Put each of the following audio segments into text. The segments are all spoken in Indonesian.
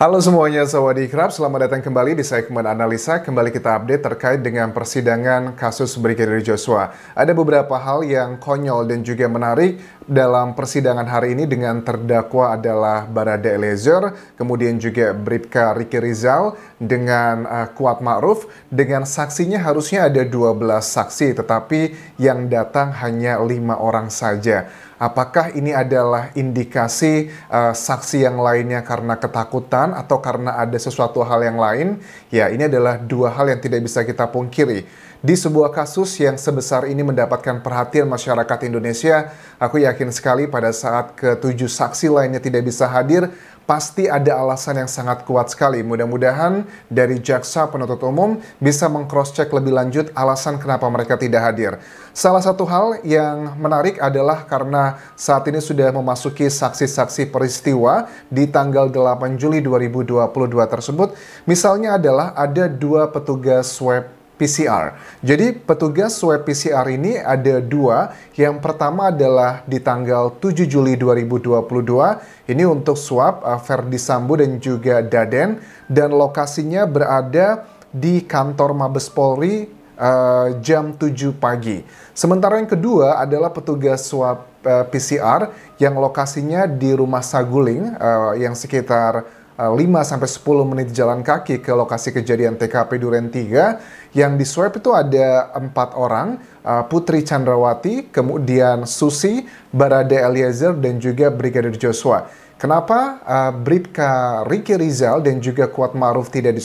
Halo semuanya, Krab. Selamat datang kembali di segmen analisa. Kembali kita update terkait dengan persidangan kasus Brigadir Joshua. Ada beberapa hal yang konyol dan juga menarik dalam persidangan hari ini dengan terdakwa adalah Barada Eliezer, kemudian juga Bripka Riki Rizal dengan uh, Kuat Ma'ruf. Dengan saksinya harusnya ada 12 saksi, tetapi yang datang hanya lima orang saja apakah ini adalah indikasi uh, saksi yang lainnya karena ketakutan atau karena ada sesuatu hal yang lain? Ya, ini adalah dua hal yang tidak bisa kita pungkiri. Di sebuah kasus yang sebesar ini mendapatkan perhatian masyarakat Indonesia, aku yakin sekali pada saat ketujuh saksi lainnya tidak bisa hadir, pasti ada alasan yang sangat kuat sekali. Mudah-mudahan dari jaksa penuntut umum bisa mengcrosscheck lebih lanjut alasan kenapa mereka tidak hadir. Salah satu hal yang menarik adalah karena saat ini sudah memasuki saksi-saksi peristiwa di tanggal 8 Juli 2022 tersebut. Misalnya adalah ada dua petugas swab PCR. Jadi petugas swab PCR ini ada dua. Yang pertama adalah di tanggal 7 Juli 2022. Ini untuk swab uh, Ferdi Verdi Sambo dan juga Daden. Dan lokasinya berada di kantor Mabes Polri uh, jam 7 pagi. Sementara yang kedua adalah petugas swab uh, PCR yang lokasinya di rumah Saguling uh, yang sekitar 5 eh, sampai 10 menit jalan kaki ke lokasi kejadian TKP Duren 3 yang di swab itu ada empat orang eh, Putri Chandrawati, kemudian Susi, Barade Eliezer dan juga Brigadir Joshua. Kenapa uh, Bribka Riki Rizal dan juga Kuat Maruf tidak di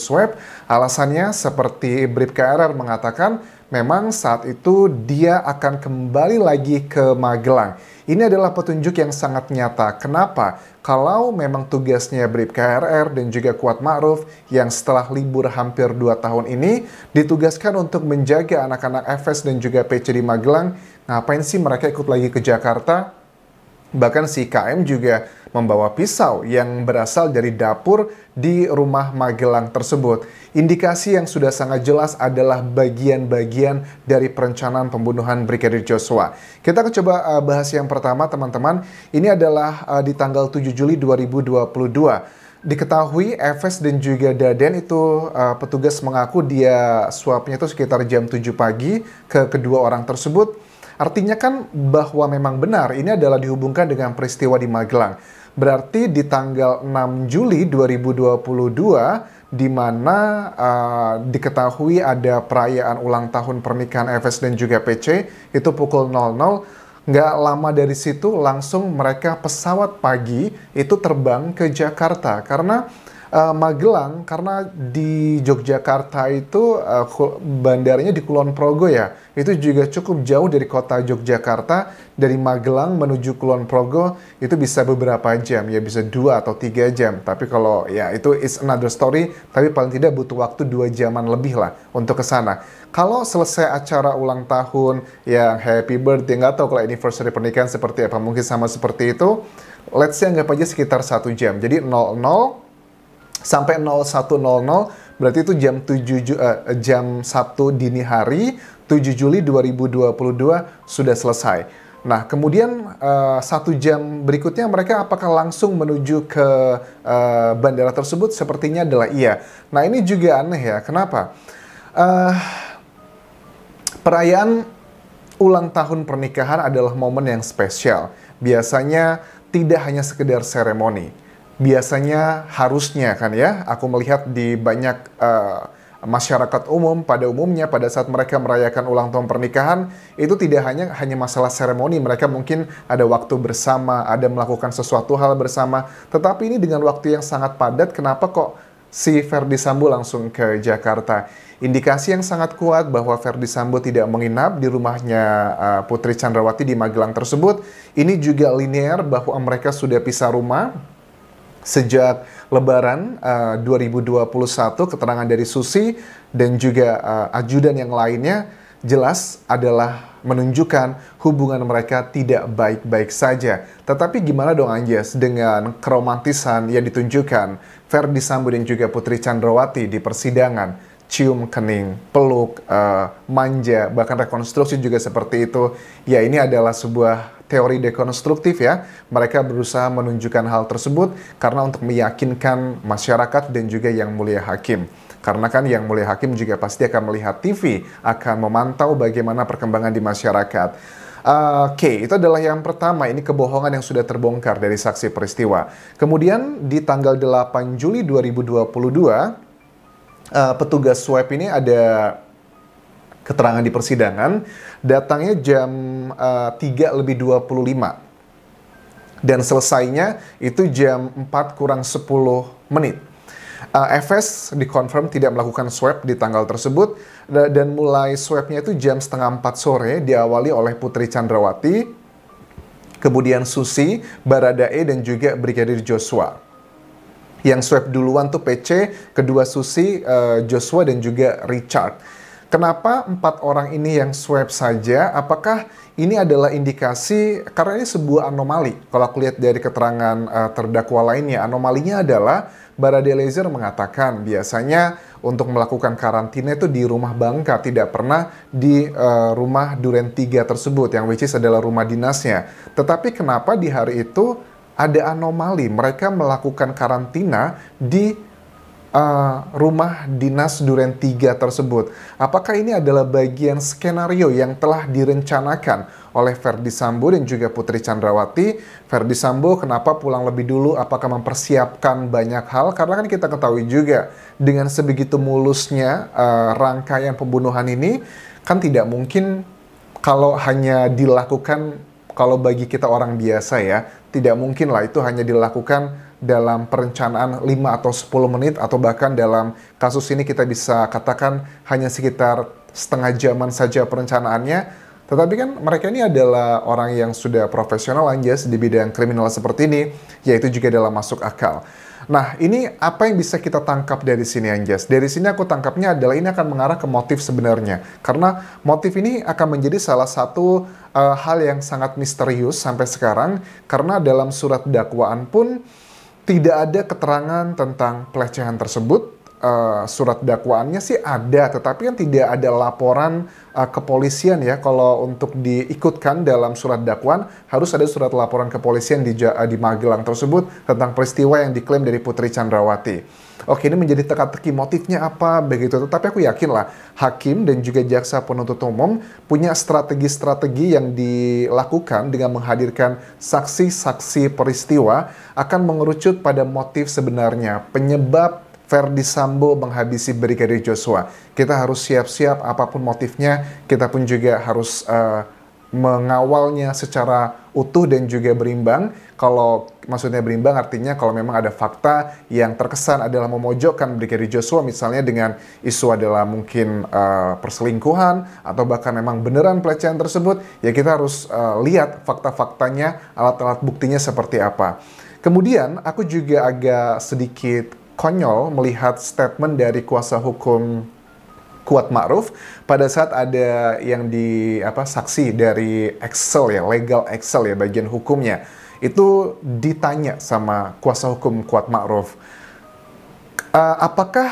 Alasannya seperti Bribka RR mengatakan memang saat itu dia akan kembali lagi ke Magelang. Ini adalah petunjuk yang sangat nyata. Kenapa? Kalau memang tugasnya Bribka RR dan juga Kuat Ma'ruf yang setelah libur hampir 2 tahun ini ditugaskan untuk menjaga anak-anak FS dan juga PC di Magelang, ngapain sih mereka ikut lagi ke Jakarta? Bahkan si KM juga membawa pisau yang berasal dari dapur di rumah Magelang tersebut. Indikasi yang sudah sangat jelas adalah bagian-bagian dari perencanaan pembunuhan Brigadir Joshua. Kita akan coba eh, bahas yang pertama teman-teman. Ini adalah eh, di tanggal 7 Juli 2022 diketahui Efes dan juga Daden itu uh, petugas mengaku dia suapnya itu sekitar jam 7 pagi ke kedua orang tersebut. Artinya kan bahwa memang benar ini adalah dihubungkan dengan peristiwa di Magelang. Berarti di tanggal 6 Juli 2022 di mana uh, diketahui ada perayaan ulang tahun pernikahan FS dan juga PC itu pukul 00 Nggak lama dari situ langsung mereka pesawat pagi itu terbang ke Jakarta karena uh, Magelang karena di Yogyakarta itu uh, bandaranya di Kulon Progo ya. Itu juga cukup jauh dari kota Yogyakarta dari Magelang menuju Kulon Progo itu bisa beberapa jam ya bisa dua atau tiga jam. Tapi kalau ya itu is another story. Tapi paling tidak butuh waktu dua jaman lebih lah untuk ke sana. Kalau selesai acara ulang tahun yang happy birthday nggak tahu kalau anniversary pernikahan seperti apa mungkin sama seperti itu. Let's say anggap aja sekitar satu jam. Jadi 00 sampai 01.00 berarti itu jam 7 uh, eh, jam 1 dini hari 7 Juli 2022 sudah selesai. Nah, kemudian uh, satu jam berikutnya mereka apakah langsung menuju ke uh, bandara tersebut? Sepertinya adalah iya. Nah, ini juga aneh ya. Kenapa? Uh, perayaan ulang tahun pernikahan adalah momen yang spesial. Biasanya tidak hanya sekedar seremoni biasanya harusnya kan ya aku melihat di banyak uh, masyarakat umum pada umumnya pada saat mereka merayakan ulang tahun pernikahan itu tidak hanya hanya masalah seremoni mereka mungkin ada waktu bersama ada melakukan sesuatu hal bersama tetapi ini dengan waktu yang sangat padat kenapa kok si Ferdi Sambo langsung ke Jakarta indikasi yang sangat kuat bahwa Ferdi Sambo tidak menginap di rumahnya eh, Putri Chandrawati di Magelang tersebut ini juga linear bahwa mereka sudah pisah rumah Sejak Lebaran eh, uh, 2021, keterangan dari Susi dan juga uh, ajudan yang lainnya jelas adalah menunjukkan hubungan mereka tidak baik-baik saja. Tetapi gimana dong Anjas dengan keromantisan yang ditunjukkan Ferdi Sambo dan juga Putri Chandrawati di persidangan? cium kening, peluk, uh, manja, bahkan rekonstruksi juga seperti itu. Ya ini adalah sebuah teori dekonstruktif ya. Mereka berusaha menunjukkan hal tersebut karena untuk meyakinkan masyarakat dan juga yang mulia hakim. Karena kan yang mulia hakim juga pasti akan melihat TV, akan memantau bagaimana perkembangan di masyarakat. Oke, okay, itu adalah yang pertama. Ini kebohongan yang sudah terbongkar dari saksi peristiwa. Kemudian di tanggal 8 Juli 2022, uh, eh, petugas swab ini ada keterangan di persidangan, datangnya jam uh, eh, 3 lebih 25. Dan selesainya itu jam 4 kurang 10 menit. Uh, eh, FS dikonfirm tidak melakukan swab di tanggal tersebut dan mulai swabnya itu jam setengah 4 sore diawali oleh Putri Chandrawati, kemudian Susi, Baradae, dan juga Brigadir Joshua yang swab duluan tuh PC, kedua Susi, eh, Joshua dan juga Richard. Kenapa empat orang ini yang swab saja? Apakah ini adalah indikasi karena ini sebuah anomali? Kalau aku lihat dari keterangan uh, terdakwa lainnya, anomalinya adalah Barada Laser mengatakan biasanya untuk melakukan karantina itu di rumah Bangka, tidak pernah di uh, rumah Duren 3 tersebut yang which is adalah rumah dinasnya. Tetapi kenapa di hari itu ada anomali mereka melakukan karantina di uh, rumah dinas Duren 3 tersebut. Apakah ini adalah bagian skenario yang telah direncanakan oleh Verdi Sambo dan juga Putri Chandrawati? Verdi Sambo kenapa pulang lebih dulu? Apakah mempersiapkan banyak hal? Karena kan kita ketahui juga dengan sebegitu mulusnya uh, rangkaian pembunuhan ini kan tidak mungkin kalau hanya dilakukan kalau bagi kita orang biasa ya, tidak mungkin lah itu hanya dilakukan dalam perencanaan 5 atau 10 menit atau bahkan dalam kasus ini kita bisa katakan hanya sekitar setengah jaman saja perencanaannya. Tetapi kan mereka ini adalah orang yang sudah profesional anjas di bidang kriminal seperti ini, yaitu juga dalam masuk akal. Nah, ini apa yang bisa kita tangkap dari sini, Anjas? Dari sini aku tangkapnya adalah ini akan mengarah ke motif sebenarnya. Karena motif ini akan menjadi salah satu uh, hal yang sangat misterius sampai sekarang. Karena dalam surat dakwaan pun, tidak ada keterangan tentang pelecehan tersebut Eh, surat dakwaannya sih ada, tetapi kan tidak ada laporan uh, kepolisian ya. Kalau untuk diikutkan dalam surat dakwaan harus ada surat laporan kepolisian di, uh, di Magelang tersebut tentang peristiwa yang diklaim dari Putri Chandrawati. Oke ini menjadi teka-teki motifnya apa begitu. Tetapi aku yakin lah hakim dan juga jaksa penuntut umum punya strategi-strategi yang dilakukan dengan menghadirkan saksi-saksi peristiwa akan mengerucut pada motif sebenarnya, penyebab Verdi Sambo menghabisi Brigadir Joshua. Kita harus siap-siap apapun motifnya, kita pun juga harus uh, mengawalnya secara utuh dan juga berimbang. Kalau maksudnya berimbang artinya kalau memang ada fakta yang terkesan adalah memojokkan Brigadir Joshua misalnya dengan isu adalah mungkin uh, perselingkuhan atau bahkan memang beneran pelecehan tersebut, ya kita harus uh, lihat fakta-faktanya, alat-alat buktinya seperti apa. Kemudian aku juga agak sedikit konyol melihat statement dari kuasa hukum Kuat Ma'ruf pada saat ada yang di apa saksi dari Excel ya, legal Excel ya bagian hukumnya. Itu ditanya sama kuasa hukum Kuat Ma'ruf, uh, apakah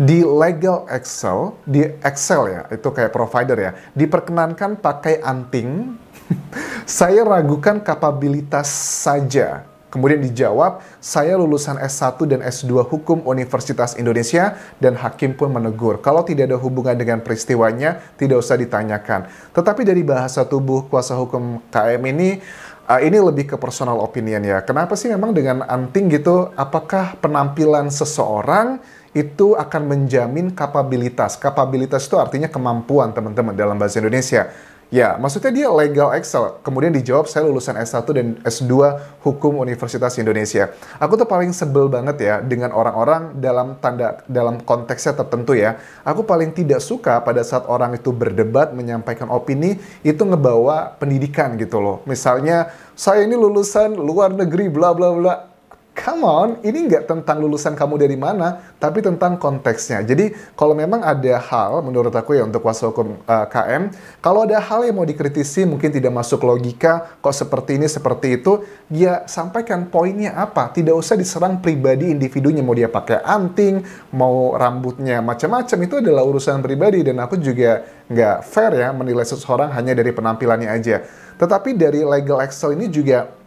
di legal Excel, di Excel ya, itu kayak provider ya, diperkenankan pakai anting, saya ragukan kapabilitas saja Kemudian dijawab, saya lulusan S1 dan S2 Hukum Universitas Indonesia dan hakim pun menegur. Kalau tidak ada hubungan dengan peristiwanya, tidak usah ditanyakan. Tetapi dari bahasa tubuh kuasa hukum KM ini, uh, ini lebih ke personal opinion ya. Kenapa sih memang dengan anting gitu, apakah penampilan seseorang itu akan menjamin kapabilitas. Kapabilitas itu artinya kemampuan teman-teman dalam bahasa Indonesia Ya, maksudnya dia legal excel. Kemudian dijawab, saya lulusan S1 dan S2 Hukum Universitas Indonesia. Aku tuh paling sebel banget ya dengan orang-orang dalam tanda dalam konteksnya tertentu ya. Aku paling tidak suka pada saat orang itu berdebat, menyampaikan opini, itu ngebawa pendidikan gitu loh. Misalnya, saya ini lulusan luar negeri, bla bla bla Come on, ini nggak tentang lulusan kamu dari mana, tapi tentang konteksnya. Jadi kalau memang ada hal, menurut aku ya untuk kuasa hukum uh, eh, KM, kalau ada hal yang mau dikritisi mungkin tidak masuk logika, kok seperti ini, seperti itu, dia ya sampaikan poinnya apa. Tidak usah diserang pribadi individunya, mau dia pakai anting, mau rambutnya macam-macam, itu adalah urusan pribadi. Dan aku juga nggak fair ya menilai seseorang hanya dari penampilannya aja. Tetapi dari legal excel ini juga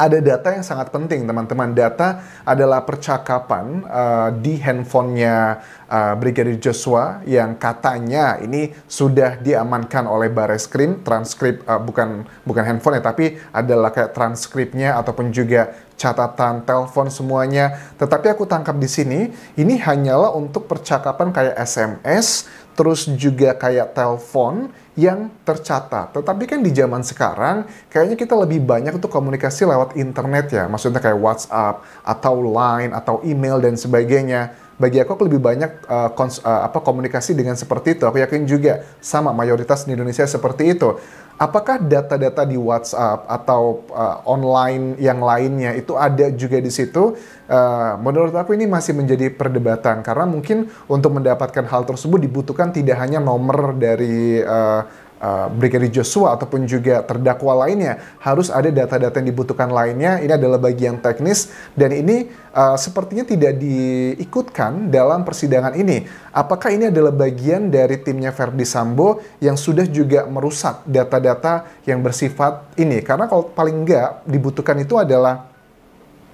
ada data yang sangat penting, teman-teman. Data adalah percakapan uh, di handphonenya uh, Brigadir Joshua yang katanya ini sudah diamankan oleh Bareskrim, transkrip uh, bukan bukan ya, tapi adalah kayak transkripnya ataupun juga catatan, telepon semuanya. Tetapi aku tangkap di sini, ini hanyalah untuk percakapan kayak SMS, terus juga kayak telepon yang tercatat. Tetapi kan di zaman sekarang, kayaknya kita lebih banyak untuk komunikasi lewat internet ya. Maksudnya kayak WhatsApp, atau Line, atau email, dan sebagainya bagi aku, aku lebih banyak uh, kons, uh, apa komunikasi dengan seperti itu. Aku yakin juga sama mayoritas di Indonesia seperti itu. Apakah data-data di WhatsApp atau uh, online yang lainnya itu ada juga di situ? Uh, menurut aku ini masih menjadi perdebatan karena mungkin untuk mendapatkan hal tersebut dibutuhkan tidak hanya nomor dari uh, Eh, Brigadir Joshua ataupun juga terdakwa lainnya harus ada data-data yang dibutuhkan lainnya. Ini adalah bagian teknis dan ini uh, sepertinya tidak diikutkan dalam persidangan ini. Apakah ini adalah bagian dari timnya Verdi Sambo yang sudah juga merusak data-data yang bersifat ini? Karena kalau paling enggak dibutuhkan itu adalah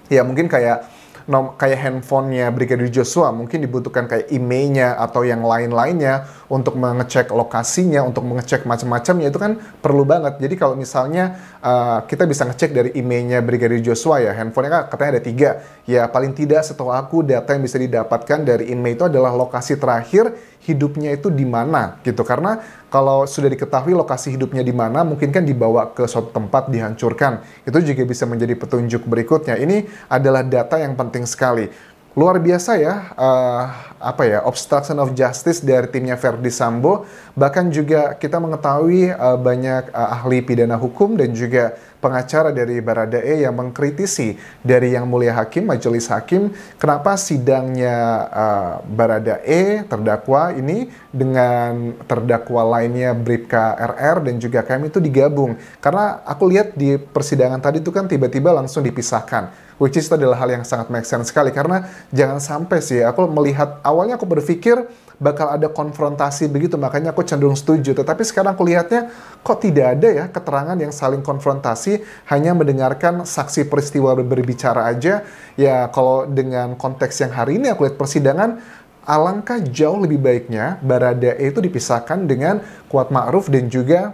ya mungkin kayak nom kayak handphonenya Brigadir Joshua mungkin dibutuhkan kayak emailnya atau yang lain-lainnya untuk mengecek lokasinya, untuk mengecek macam-macamnya itu kan perlu banget. Jadi kalau misalnya uh, kita bisa ngecek dari emailnya Brigadir Joshua ya, handphonenya kan katanya ada tiga. Ya paling tidak setahu aku data yang bisa didapatkan dari email itu adalah lokasi terakhir hidupnya itu di mana gitu karena kalau sudah diketahui lokasi hidupnya di mana, mungkin kan dibawa ke suatu tempat dihancurkan. Itu juga bisa menjadi petunjuk berikutnya. Ini adalah data yang penting sekali. Luar biasa ya, uh, apa ya, obstruction of justice dari timnya Verdi Sambo. Bahkan juga kita mengetahui uh, banyak uh, ahli pidana hukum dan juga pengacara dari Baradae yang mengkritisi dari Yang Mulia Hakim, Majelis Hakim, kenapa sidangnya uh, Baradae terdakwa ini dengan terdakwa lainnya Bripka RR dan juga KM itu digabung. Karena aku lihat di persidangan tadi itu kan tiba-tiba langsung dipisahkan. Which is itu adalah hal yang sangat make sense sekali karena jangan sampai sih aku melihat awalnya aku berpikir bakal ada konfrontasi begitu, makanya aku cenderung setuju. Tetapi sekarang aku lihatnya kok tidak ada ya keterangan yang saling konfrontasi, hanya mendengarkan saksi peristiwa berbicara aja. Ya kalau dengan konteks yang hari ini aku lihat persidangan, alangkah jauh lebih baiknya Barada E itu dipisahkan dengan Kuat Ma'ruf dan juga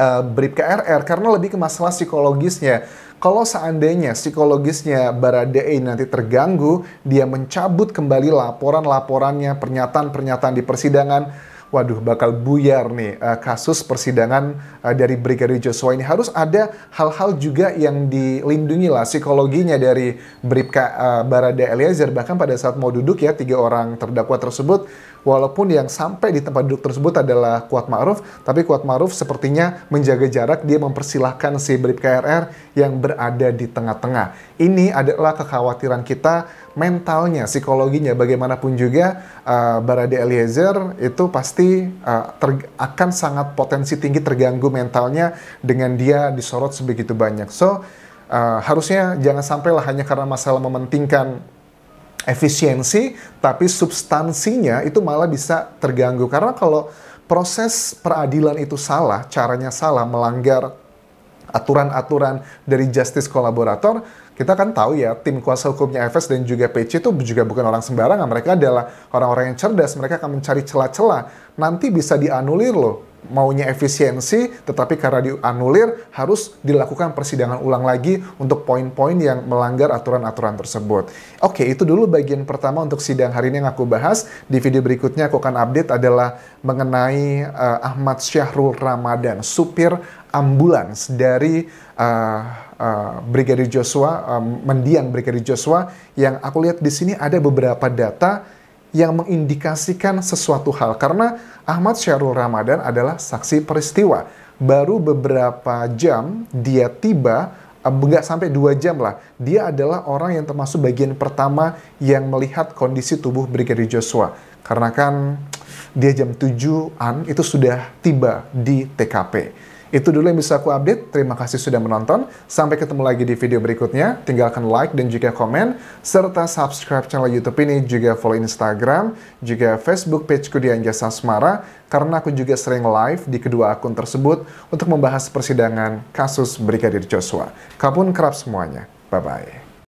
uh, eh, Brip KRR karena lebih ke masalah psikologisnya kalau seandainya psikologisnya Baradae nanti terganggu, dia mencabut kembali laporan-laporannya, pernyataan-pernyataan di persidangan, waduh bakal buyar nih eh, kasus persidangan eh, dari Brigadir Joshua ini harus ada hal-hal juga yang dilindungi lah psikologinya dari Bribka eh, Baradae, Barada Eliezer bahkan pada saat mau duduk ya tiga orang terdakwa tersebut Walaupun yang sampai di tempat duduk tersebut adalah Kuat Ma'ruf, tapi Kuat Ma'ruf sepertinya menjaga jarak, dia mempersilahkan si Bribka KRR yang berada di tengah-tengah. Ini adalah kekhawatiran kita mentalnya, psikologinya, bagaimanapun juga uh, eh, Barade Eliezer itu pasti uh, ter- akan sangat potensi tinggi terganggu mentalnya dengan dia disorot sebegitu banyak. So, uh, harusnya jangan sampailah hanya karena masalah mementingkan efisiensi, tapi substansinya itu malah bisa terganggu. Karena kalau proses peradilan itu salah, caranya salah, melanggar aturan-aturan dari justice kolaborator, kita kan tahu ya tim kuasa hukumnya FS dan juga PC itu juga bukan orang sembarangan. Mereka adalah orang-orang yang cerdas, mereka akan mencari celah-celah. Nanti bisa dianulir loh maunya efisiensi, tetapi karena dianulir harus dilakukan persidangan ulang lagi untuk poin-poin yang melanggar aturan-aturan tersebut. Oke, itu dulu bagian pertama untuk sidang hari ini yang aku bahas. Di video berikutnya aku akan update adalah mengenai uh, Ahmad Syahrul Ramadan, supir ambulans dari uh, uh, Brigadir Joshua, uh, mendiang Brigadir Joshua yang aku lihat di sini ada beberapa data yang mengindikasikan sesuatu hal. Karena Ahmad Syahrul Ramadan adalah saksi peristiwa. Baru beberapa jam dia tiba, enggak eh, sampai dua jam lah. Dia adalah orang yang termasuk bagian pertama yang melihat kondisi tubuh Brigadir Joshua. Karena kan dia jam 7-an itu sudah tiba di TKP. Itu dulu yang bisa aku update. Terima kasih sudah menonton. Sampai ketemu lagi di video berikutnya. Tinggalkan like dan juga komen. Serta subscribe channel Youtube ini. Juga follow Instagram. Juga Facebook pageku di Anjasa Semara. Karena aku juga sering live di kedua akun tersebut untuk membahas persidangan kasus Brigadir Joshua. Kapun kerap semuanya. Bye-bye.